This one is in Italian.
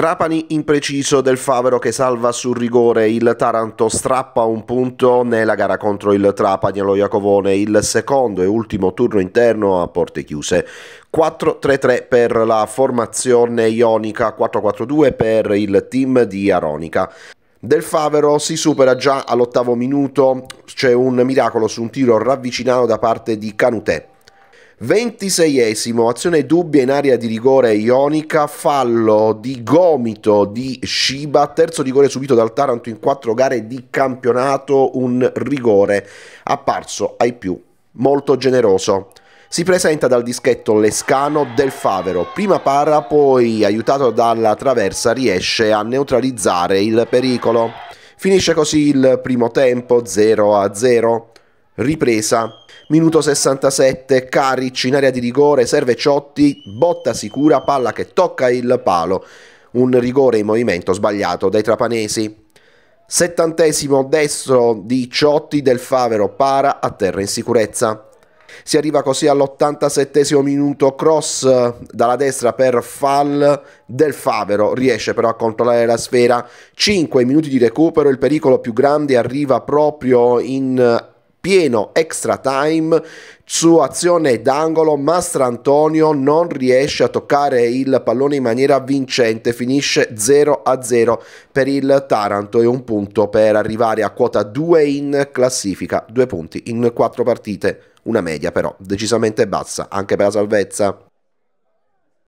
Trapani impreciso del Favero che salva sul rigore, il Taranto strappa un punto nella gara contro il Trapani allo Iacovone, il secondo e ultimo turno interno a porte chiuse. 4-3-3 per la formazione ionica, 4-4-2 per il team di Aronica. Del Favero si supera già all'ottavo minuto, c'è un miracolo su un tiro ravvicinato da parte di Canutè. 26esimo, azione dubbia in area di rigore ionica, fallo di gomito di Shiba, terzo rigore subito dal Taranto in quattro gare di campionato, un rigore apparso ai più molto generoso. Si presenta dal dischetto Lescano del Favero, prima para, poi aiutato dalla traversa riesce a neutralizzare il pericolo. Finisce così il primo tempo 0 a 0 ripresa. Minuto 67, Caric in area di rigore, serve Ciotti, botta sicura, palla che tocca il palo. Un rigore in movimento sbagliato dai trapanesi. Settantesimo destro di Ciotti del Favero para a terra in sicurezza. Si arriva così all'87 minuto, cross eh, dalla destra per Fall del Favero, riesce però a controllare la sfera. 5 minuti di recupero, il pericolo più grande arriva proprio in eh, pieno extra time su azione d'angolo Mastrantonio non riesce a toccare il pallone in maniera vincente finisce 0 a 0 per il Taranto e un punto per arrivare a quota 2 in classifica due punti in quattro partite una media però decisamente bassa anche per la salvezza